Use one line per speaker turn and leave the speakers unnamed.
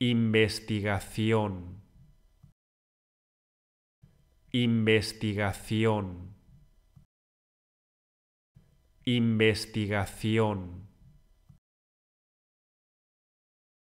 Investigación. Investigación. Investigación.